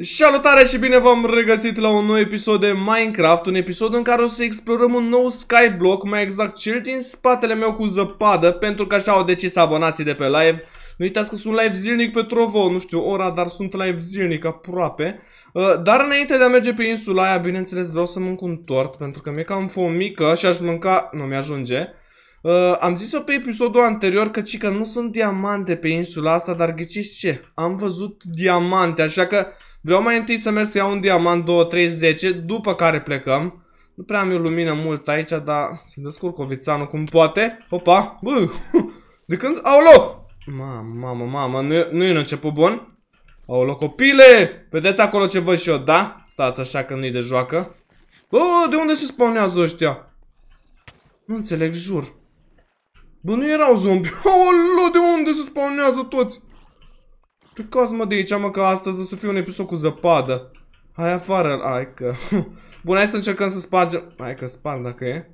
Salutare și bine v-am regăsit la un nou episod de Minecraft, un episod în care o să explorăm un nou skyblock, mai exact cel din spatele meu cu zăpadă, pentru că așa au decis abonații de pe live. Nu uitați că sunt live zilnic pe Trovo, nu știu ora, dar sunt live zilnic aproape. Uh, dar înainte de a merge pe insula aia, bineînțeles vreau să mănc un tort, pentru că mi-e cam mică și aș mânca... nu mi-ajunge. Uh, am zis-o pe episodul anterior că cică nu sunt diamante pe insula asta, dar ghiciți ce? Am văzut diamante, așa că Vreau mai întâi să merg să iau un diamant 2, 3, 10, după care plecăm. Nu prea am eu lumină mult aici, dar se descurc ovițanul cum poate. Opa, bă, de când? Aolo! Mamă, mamă, mamă, nu, e, nu în început bun. Aolo, copile! Vedeți acolo ce văd și eu, da? Stați așa că nu-i de joacă. Bă, de unde se spawnează ăștia? Nu înțeleg, jur. Bă, nu erau zombi. Aolo, de unde se spawnează toți? Plecați mă de aici mă că astăzi o să fie un episod cu zăpadă. Hai afară, hai că... Bun, hai să încercăm să spargem... Hai că sparg dacă e.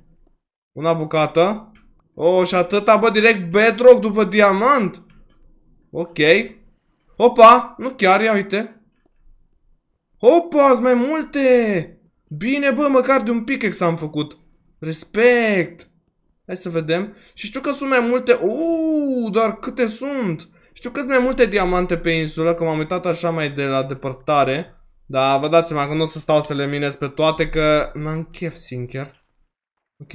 Una bucată. Oh, și atâta, bă, direct bedrock după diamant. Ok. Opa, nu chiar, ia uite. Opa, sunt mai multe. Bine, bă, măcar de un ex am făcut. Respect. Hai să vedem. Și știu că sunt mai multe. Uuu, doar câte sunt? Știu sunt mai multe diamante pe insulă, că m-am uitat așa mai de la depărtare. Dar vă dați seama că nu o să stau să le minez pe toate, că n-am chef, sincer. Ok.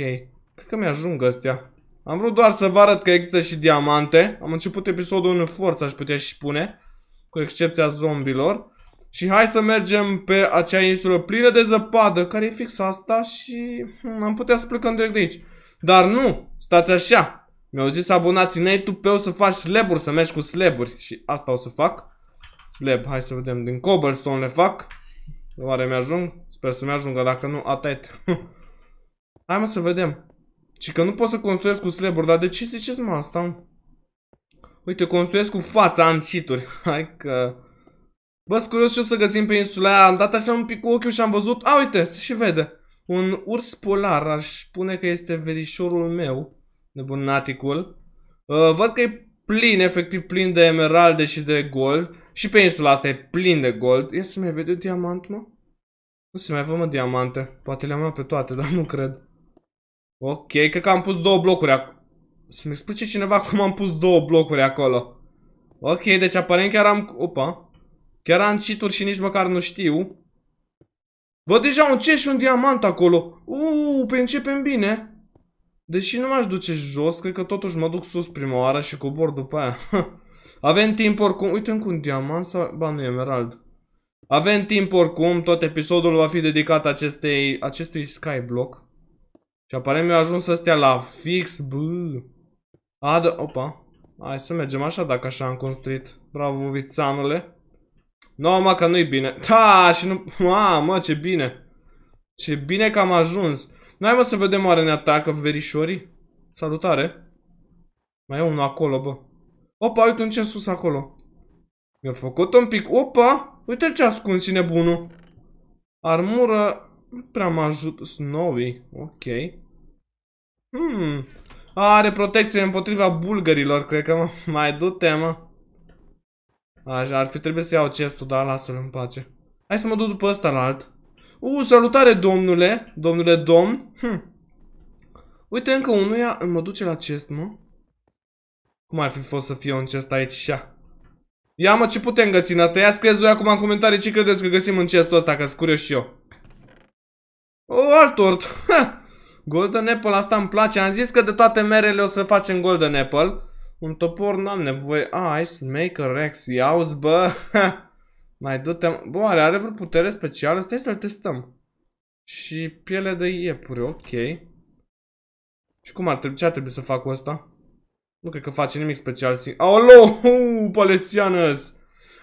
Cred că mi-ajung astea. Am vrut doar să vă arăt că există și diamante. Am început episodul în forță, aș putea și spune. Cu excepția zombilor. Și hai să mergem pe acea insulă plină de zăpadă, care e fix asta și am putea să plecăm direct de aici. Dar nu, stați așa, mi-au zis abonații tu pe o să faci slaburi, să mergi cu slaburi. Și asta o să fac. Slab, hai să vedem. Din cobblestone le fac. Oare mi-ajung? Sper să mi-ajungă, dacă nu, atet. hai mă să vedem. Și că nu pot să construiesc cu slaburi, dar de ce ziceți mă asta? Uite, construiesc cu fața, am cheat Hai că... Bă, curios ce o să găsim pe insula aia. Am dat așa un pic cu ochiul și am văzut... A, uite, se și vede. Un urs polar. Aș spune că este verișorul meu nebunaticul. Uh, văd că e plin, efectiv plin de emeralde și de gold. Și pe insula asta e plin de gold. Ia să mai vede diamant, mă? Nu se mai văd, mă, diamante. Poate le-am luat pe toate, dar nu cred. Ok, cred că am pus două blocuri acolo. Să-mi explice cineva cum am pus două blocuri acolo. Ok, deci aparent chiar am... Opa. Chiar am cheat și nici măcar nu știu. Văd deja un ce și un diamant acolo. Uuu, pe începem bine. Deși nu m-aș duce jos, cred că totuși mă duc sus prima oară și cobor după aia. Avem timp oricum. Uite încă un diamant sau... Ba, nu, emerald. Avem timp oricum. Tot episodul va fi dedicat acestei, acestui skyblock. Și aparent mi-a ajuns să stea la fix. Bă. Adă... Da, opa. Hai să mergem așa dacă așa am construit. Bravo, vițanule. No, mă, că nu-i bine. Ta, și nu... Ma, mă, ce bine. Ce bine că am ajuns. Noi mă să vedem oare ne atacă verișorii. Salutare. Mai e unul acolo, bă. Opa, uite un ce sus acolo. Mi-a făcut un pic. Opa, uite ce ascunzi nebunul. Armură nu prea mă ajut. Snowy, ok. Hmm. Are protecție împotriva bulgărilor, cred că mă. Mai du-te, mă. Așa, ar fi trebuit să iau chestul, dar lasă-l în pace. Hai să mă duc după ăsta la alt. U, salutare, domnule! Domnule domn! Hm. Uite, încă unul, ia, mă duce la chest, mă. Cum ar fi fost să fie un chest aici? Șa. Ia mă, ce putem găsi în asta? Ia scrieți voi acum în comentarii ce credeți că găsim în chestul ăsta, că sunt și eu. O, alt tort. Ha! Golden Apple, asta îmi place. Am zis că de toate merele o să facem Golden Apple. Un topor n-am nevoie. Ah, Ice Maker Rex. Iauzi, bă. Ha! Mai du-te... Bă, are, are vreo putere specială? Stai să-l testăm. Și piele de iepure, ok. Și cum ar trebui? Ce ar trebui să fac cu asta? Nu cred că face nimic special. Alo, pălețianăs!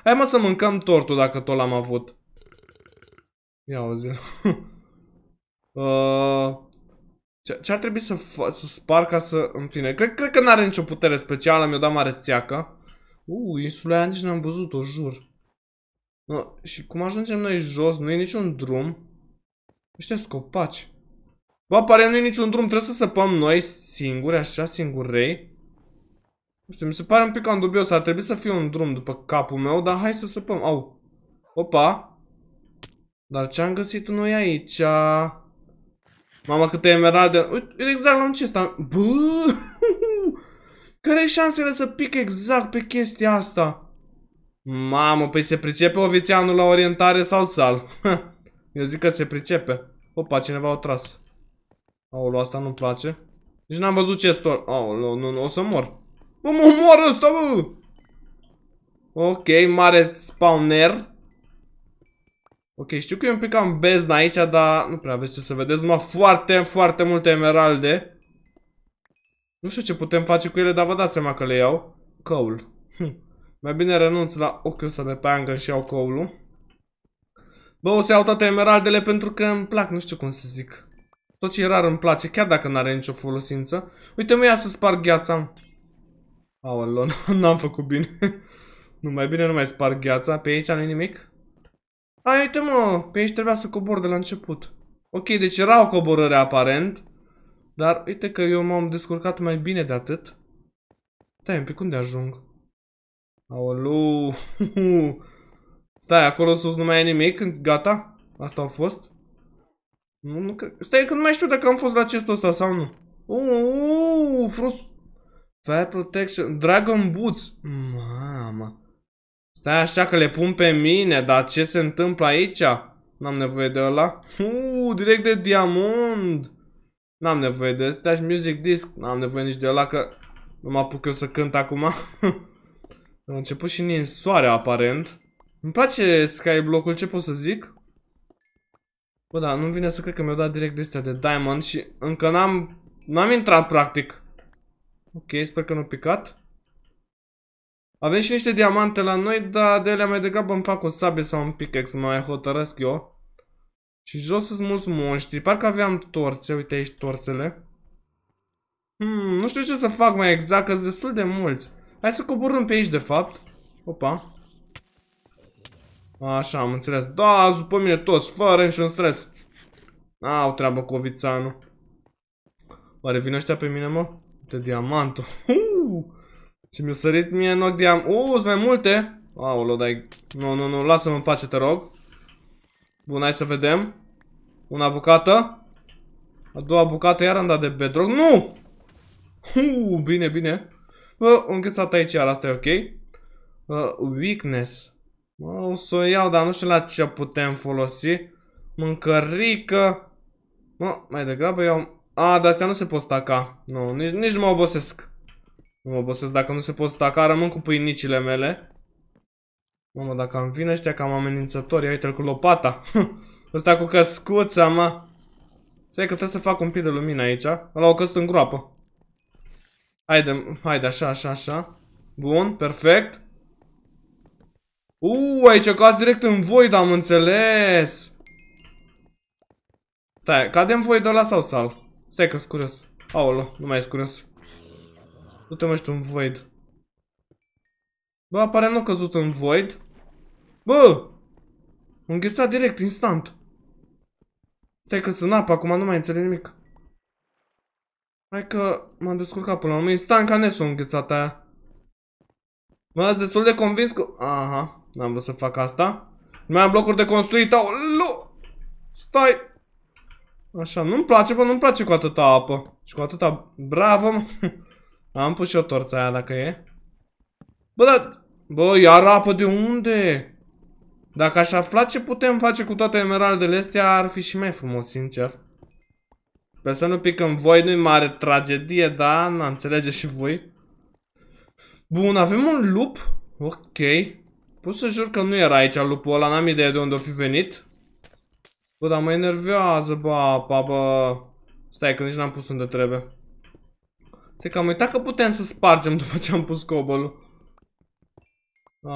Hai mă să mâncăm tortul dacă tot l-am avut. Ia o zi. uh, ce, ce ar trebui să, să spar ca să... În fine, cred, cred că n-are nicio putere specială, mi-o dat mare țeacă. Uh, insula aia nici n-am văzut-o, jur. No, și cum ajungem noi jos? Nu e niciun drum. Ăștia sunt copaci. Bă, pare nu e niciun drum, trebuie să săpăm noi singuri, așa, singurei. Nu știu, mi se pare un pic dubios, ar trebui să fie un drum după capul meu, dar hai să săpăm. Au. Opa. Dar ce-am găsit noi aici? Mama, câte emeralde. Uite, exact la un ce sta. Bă! Care-i șansele să pic exact pe chestia asta? Mamă, păi se pricepe ovițeanul la orientare sau sal? Eu zic că se pricepe. Opa, cineva o tras. Aolo, asta nu-mi place. Nici n-am văzut ce stor... Aolo, nu, nu, o să mor. Mă, mă mor ăsta, bă! Ok, mare spawner. Ok, știu că e un pic cam bezna aici, dar nu prea aveți ce să vedeți. Mă, foarte, foarte multe emeralde. Nu știu ce putem face cu ele, dar vă dați seama că le iau. Coal. Hm. Mai bine renunț la ochiul ăsta de pe angă și iau coulul. Bă, o să iau toate emeraldele pentru că îmi plac, nu știu cum să zic. Tot ce e rar îmi place, chiar dacă n-are nicio folosință. Uite, mă ia să sparg gheața. Aolo, n-am făcut bine. nu, mai bine nu mai sparg gheața. Pe aici nu-i nimic? Ai, uite mă, pe aici trebuia să cobor de la început. Ok, deci era o coborâre aparent. Dar uite că eu m-am descurcat mai bine de atât. Stai un pic, unde ajung? Aolu! Stai, acolo sus nu mai e nimic? Gata? Asta a fost? Nu, nu cred. Stai că nu mai știu dacă am fost la chestul ăsta sau nu. Uuu, frust... Fire Protection, Dragon Boots. Mama. Stai așa că le pun pe mine, dar ce se întâmplă aici? N-am nevoie de ăla. Uuu, direct de diamond. N-am nevoie de ăsta și music disc. N-am nevoie nici de ăla că nu mă apuc eu să cânt acum. Am început și soare aparent. Îmi place skyblock-ul, ce pot să zic? Bă, da, nu vine să cred că mi-au dat direct de astea de diamond și încă n-am... N-am intrat, practic. Ok, sper că nu picat. Avem și niște diamante la noi, dar de alea mai degrabă îmi fac o sabie sau un pickaxe, mă mai hotărăsc eu. Și jos sunt mulți monștri. Parcă aveam torțe, uite aici torțele. Hmm, nu știu ce să fac mai exact, că sunt destul de mulți. Hai să coborâm pe aici, de fapt. Opa. Așa, am înțeles. Da, după mine toți, fără niciun stres. Au treabă cu ovițanul. Oare vin ăștia pe mine, mă? De diamantul. Uuu. Ce mi-a sărit mie în ochi diam... Uuu, sunt mai multe! Aolo, dai... Nu, nu, nu, lasă-mă în pace, te rog. Bun, hai să vedem. Una bucată. A doua bucată iar am dat de bedrock. Nu! Uuu, bine, bine. Bă, înghețat aici, iar asta e ok. Uh, weakness. Bă, o să o iau, dar nu știu la ce putem folosi. Mâncărică. Bă, mai degrabă iau... A, dar astea nu se pot staca. Nu, nici, nici nu mă obosesc. Nu mă obosesc dacă nu se pot staca. Rămân cu pâinicile mele. Mamă, dacă am vin ăștia cam amenințători. Ia uite-l cu lopata. Ăsta cu căscuța, mă. Stai că trebuie să fac un pic de lumină aici. Ăla o căsut în groapă. Haide, haide, așa, așa, așa. Bun, perfect. Uuu, aici caz direct în void, am înțeles. Stai, cadem void ăla sau sal? Stai că-s curios. Aolo, nu mai e curios. Du-te mă, un void. Bă, apare nu căzut în void. Bă! Înghețat direct, instant. Stai că sunt apă, acum nu mai înțeleg nimic. Hai că m-am descurcat până la urmă. Instanca ne sunt înghețata aia. Mă, sunt destul de convins că... Aha, n-am vrut să fac asta. Nu mai am blocuri de construit. Aolo! Stai! Așa, nu-mi place, bă, nu-mi place cu atâta apă. Și cu atâta... Bravo, mă. Am pus și o torță aia, dacă e. Bă, dar... Bă, iar apă de unde? Dacă aș afla ce putem face cu toate emeraldele astea, ar fi și mai frumos, sincer să nu pic în voi, nu-i mare tragedie, da? Nu înțelege și voi. Bun, avem un lup. Ok. Pot să jur că nu era aici lupul ăla, n-am idee de unde o fi venit. Bă, dar mă enervează, bă, bă, bă. Stai, că nici n-am pus unde trebuie. Se că am uitat că putem să spargem după ce am pus cobolul.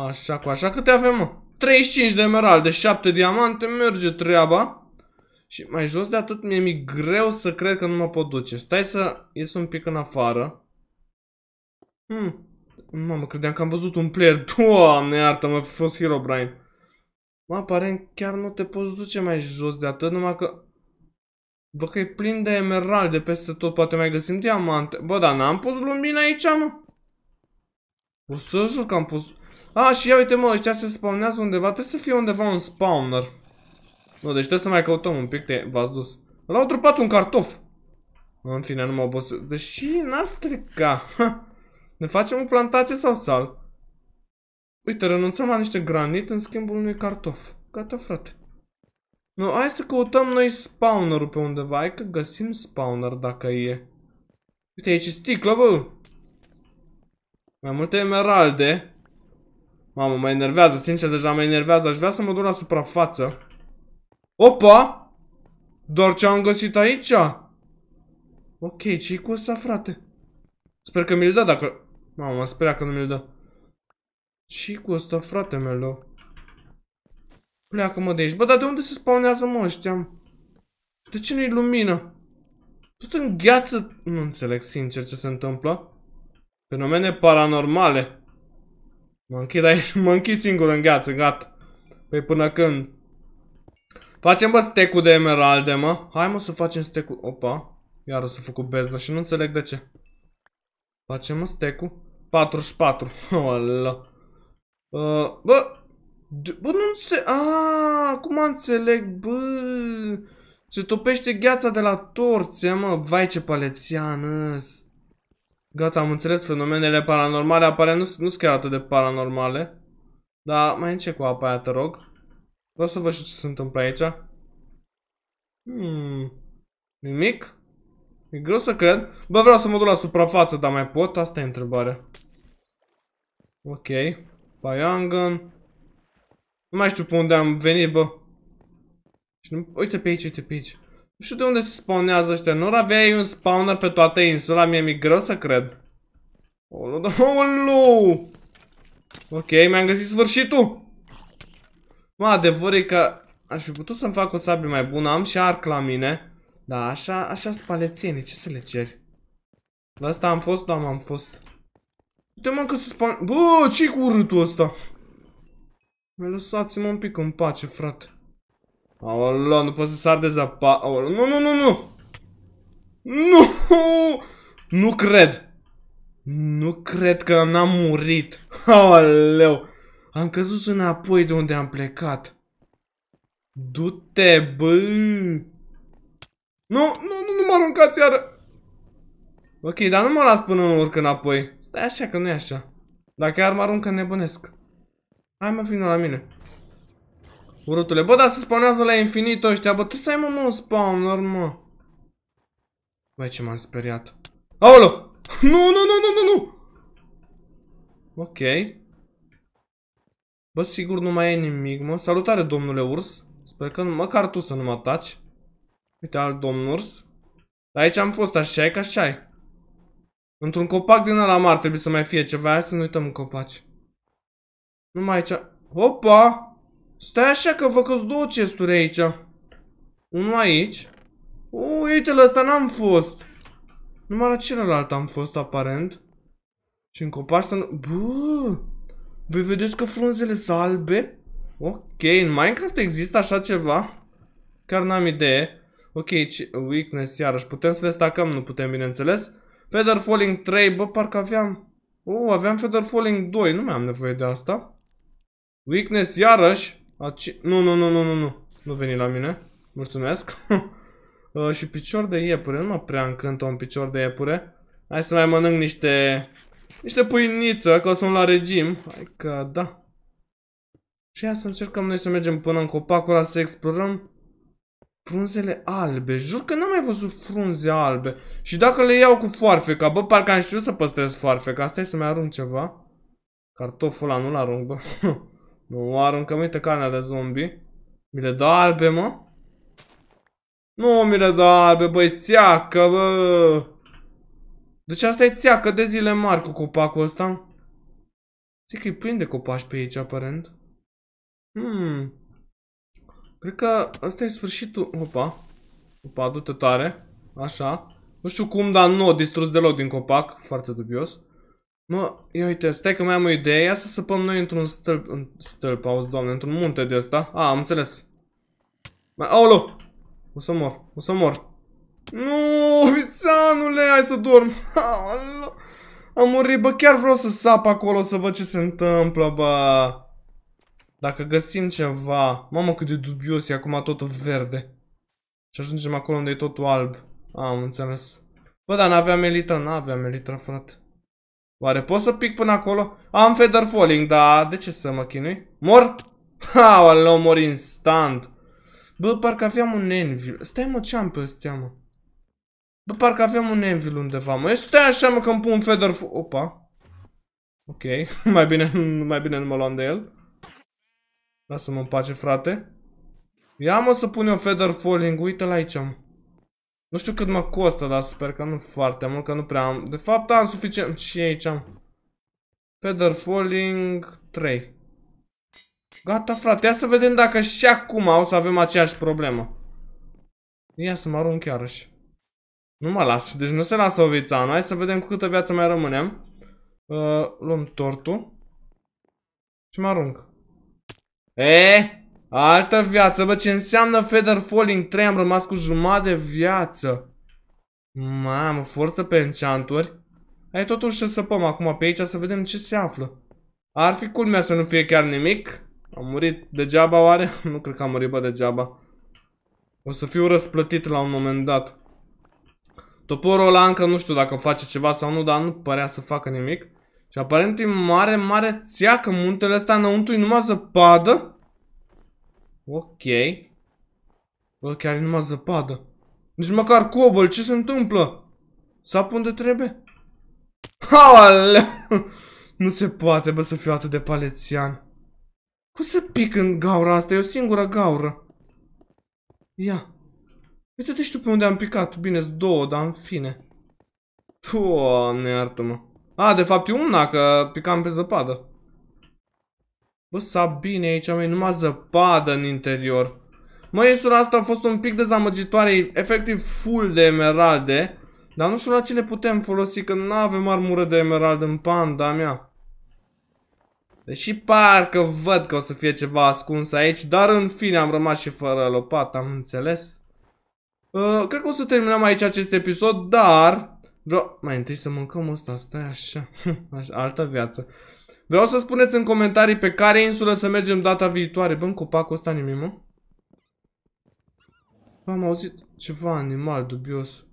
Așa, cu așa câte avem, mă? 35 de emeralde, 7 diamante, merge treaba. Și mai jos de atât mi-e mi greu să cred că nu mă pot duce. Stai să ies un pic în afară. Hmm. Mamă, credeam că am văzut un player. Doamne, iartă, mă, fi fost Herobrine. Mă, aparent chiar nu te poți duce mai jos de atât, numai că... Vă că e plin de emeralde peste tot, poate mai găsim diamante. Bă, dar n-am pus lumina aici, mă? O să jur că am pus... A, și ia uite, mă, ăștia se spawnează undeva. Trebuie să fie undeva un spawner. Nu, deci trebuie să mai căutăm un pic de... V-ați dus. L-au trupat un cartof. În fine, nu mă obosesc. Deși n-a strica. Ha. Ne facem o plantație sau sal? Uite, renunțăm la niște granit în schimbul unui cartof. Gata, frate. Nu, hai să căutăm noi spawnerul pe undeva. Hai că găsim spawner dacă e. Uite, aici e sticlă, bă! Mai multe emeralde. Mamă, mă enervează, sincer, deja mă enervează. Aș vrea să mă duc la suprafață. Opa! Doar ce am găsit aici? Ok, ce-i cu asta frate? Sper că mi-l dă dacă... Mamă, mă speria că nu mi-l dă. ce cu asta frate meu? Pleacă, mă, de aici. Bă, dar de unde se spawnează, mă, ăștia? De ce nu-i lumină? Tot gheață... Nu înțeleg, sincer, ce se întâmplă. Fenomene paranormale. Mă închid aici, mă închid singur în gheață, gata. Păi până când? Facem bă stecul de emeralde, mă. Hai mă să facem stecul. Opa. Iar o să cu bezna și nu înțeleg de ce. Facem mă stecul. 44. Ola. Uh, bă. Bă, nu se... Aaa, cum înțeleg, bă. Se topește gheața de la torțe, mă. Vai ce palețianăs. Gata, am înțeles fenomenele paranormale. Apare nu sunt chiar atât de paranormale. Dar mai încep cu apa aia, te rog. Vreau să văd și ce se întâmplă aici. Hmm. Nimic? E greu să cred. Bă, vreau să mă duc la suprafață, dar mai pot? Asta e întrebarea. Ok. Paiangan. Nu mai știu pe unde am venit, bă. Uite pe aici, uite pe aici. Nu știu de unde se spawnează ăștia. Nu avea un spawner pe toată insula? Mie mi-e greu să cred. Olu, da, olu! Ok, mi-am găsit sfârșitul. Mă, adevărul e că aș fi putut să-mi fac o sabie mai bună, am și arc la mine. Da, așa, așa spalețiene, ce să le ceri? La asta am fost, doamna, am fost. Uite mă că suspan... Bă, ce-i cu urâtul ăsta? Mai lăsați-mă un pic în pace, frate. Aolo, nu pot să sar de zapa... Aolo, nu, nu, nu, nu! Nu! Nu cred! Nu cred că n-am murit! Aoleu! Am căzut înapoi de unde am plecat. Du-te, bă! Nu, nu, nu, nu mă aruncați iară! Ok, dar nu mă las până nu urc înapoi. Stai așa, că nu e așa. Dacă chiar mă aruncă, nebunesc. Hai mă, vină la mine. Urâtule, bă, dar se spawnează la infinit ăștia, bă, trebuie să ai mă, mă, un spawner, mă. Băi, ce m-am speriat. Aolo! Nu, nu, nu, nu, nu, nu! Ok. Bă, sigur nu mai e nimic, mă. Salutare, domnule urs. Sper că măcar tu să nu mă ataci. Uite, alt domn urs. Dar aici am fost, așa e ca așa e. Într-un copac din ăla mare trebuie să mai fie ceva. Hai să nu uităm în copaci. Numai aici. Opa! Stai așa că vă căs două chesturi aici. Unul aici. Uite, la ăsta n-am fost. Numai la celălalt am fost, aparent. Și în copac să nu... Bă! Voi vedeți că frunzele sunt albe? Ok, în Minecraft există așa ceva? Chiar n-am idee. Ok, weakness iarăși. Putem să le stacăm, nu putem, bineînțeles. Feather Falling 3, bă, parcă aveam... Oh, aveam Feather Falling 2, nu mai am nevoie de asta. Weakness iarăși. Aci... Nu, nu, nu, nu, nu, nu. Nu veni la mine. Mulțumesc. uh, și picior de iepure. Nu mă prea încântă un picior de iepure. Hai să mai mănânc niște niște pâiniță, că sunt la regim. Hai că da. Și ia să încercăm noi să mergem până în copacul ăla să explorăm frunzele albe. Jur că n-am mai văzut frunze albe. Și dacă le iau cu foarfeca, bă, parcă am știut să păstrez foarfeca. Asta e să-mi arunc ceva. Cartoful ăla nu-l arunc, bă. nu aruncăm, uite carnea de zombie. Mi le dă albe, mă? Nu mi le dă albe, băi, țeacă, bă. Deci asta e țeacă de zile mari cu copacul ăsta. Zic că e plin de copaci pe aici, aparent. Hmm. Cred că asta e sfârșitul. Opa. Opa, du-te tare. Așa. Nu știu cum, dar nu, distrus deloc din copac. Foarte dubios. Mă, ia uite, stai că mai am o idee. Ia să săpăm noi într-un stâlp, în stâlp, auzi, doamne, într-un munte de asta. A, am înțeles. Mai, aolo! O să mor, o să mor. Nu, vițanule, hai să dorm. Am murit, bă, chiar vreau să sap acolo să văd ce se întâmplă, bă. Dacă găsim ceva. Mamă, cât de dubios e acum totul verde. Și ajungem acolo unde e totul alb. Am înțeles. Bă, dar n-aveam elitra, n-aveam elitra, frate. Oare pot să pic până acolo? Am feather falling, dar de ce să mă chinui? Mor? Ha, mor instant. Bă, parcă aveam un envy. Stai mă, ce am pe ăstea, mă? Bă, parcă aveam un Anvil undeva, mă. Este așa, mă, că îmi pun Feather... Opa. Ok, mai bine, mai bine nu mă luam de el. Lasă-mă în pace, frate. Ia, mă, să pun eu Feather Falling. Uite-l aici, mă. Nu știu cât mă costă, dar sper că nu foarte mult, că nu prea am. De fapt, am suficient. Și aici am. Feather Falling 3. Gata, frate. Ia să vedem dacă și acum o să avem aceeași problemă. Ia să mă arunc așa. Nu mă las, deci nu se lasă o vița. Hai să vedem cu câtă viață mai rămânem. Uh, luăm tortul. Și mă arunc. E, altă viață, bă, ce înseamnă Feather Falling 3? Am rămas cu jumătate de viață. Mamă, forță pe enchanturi. Hai totuși să săpăm acum pe aici să vedem ce se află. Ar fi culmea să nu fie chiar nimic. Am murit degeaba oare? nu cred că am murit, bă, degeaba. O să fiu răsplătit la un moment dat. Toporul ăla încă nu știu dacă face ceva sau nu, dar nu părea să facă nimic. Și aparent e mare, mare țeacă muntele ăsta înăuntru, e numai zăpadă. Ok. Bă, chiar e numai zăpadă. Nici măcar cobol, ce se întâmplă? Sap unde trebuie. Ha, nu se poate, bă, să fiu atât de palețian. Cum se pic în gaura asta? E o singură gaură. Ia. Uite-te și tu pe unde am picat. Bine, sunt două, dar în fine. Doamne, iartă-mă. A, de fapt e una, că picam pe zăpadă. Bă, bine aici, mai numai zăpadă în interior. Mă, insula asta a fost un pic dezamăgitoare, e efectiv full de emeralde. Dar nu știu la ce le putem folosi, că nu avem armură de emerald în panda mea. Deși parcă văd că o să fie ceva ascuns aici, dar în fine am rămas și fără lopat, am înțeles. Uh, cred că o să terminăm aici acest episod, dar... Vreau... Mai întâi să mâncăm ăsta, stai așa. așa altă viață. Vreau să spuneți în comentarii pe care insulă să mergem data viitoare. Bă, în copacul ăsta nimic, mă? Am auzit ceva animal dubios.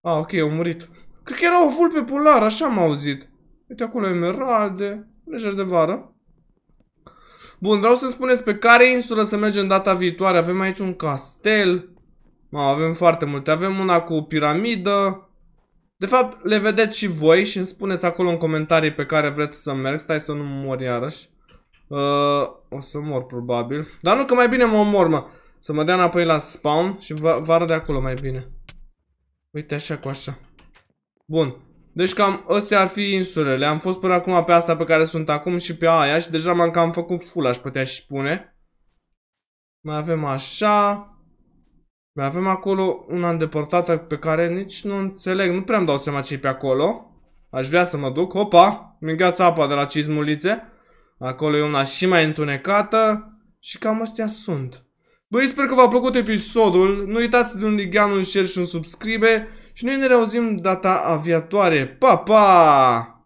Ah, ok, au murit. Cred că era o vulpe polar, așa am auzit. Uite acolo emeralde, lejer de vară. Bun, vreau să spuneți pe care insulă să mergem data viitoare. Avem aici un castel. Avem foarte multe. Avem una cu piramidă. De fapt, le vedeți și voi și îmi spuneți acolo în comentarii pe care vreți să merg. Stai să nu mor iarăși. Uh, o să mor probabil. Dar nu, că mai bine mă omor, mă. Să mă dea înapoi la spawn și vă, vă arăt de acolo mai bine. Uite așa cu așa. Bun. Deci cam astea ar fi insulele. Am fost până acum pe asta pe care sunt acum și pe aia și deja m-am cam făcut full, aș putea și spune. Mai avem așa. Mai avem acolo una îndepărtată pe care nici nu înțeleg. Nu prea îmi dau seama ce pe acolo. Aș vrea să mă duc. Opa! Mingați apa de la cizmulițe. Acolo e una și mai întunecată. Și cam astea sunt. Băi, sper că v-a plăcut episodul. Nu uitați de un ligan, un share și un subscribe. Și noi ne reauzim data aviatoare. Pa, pa!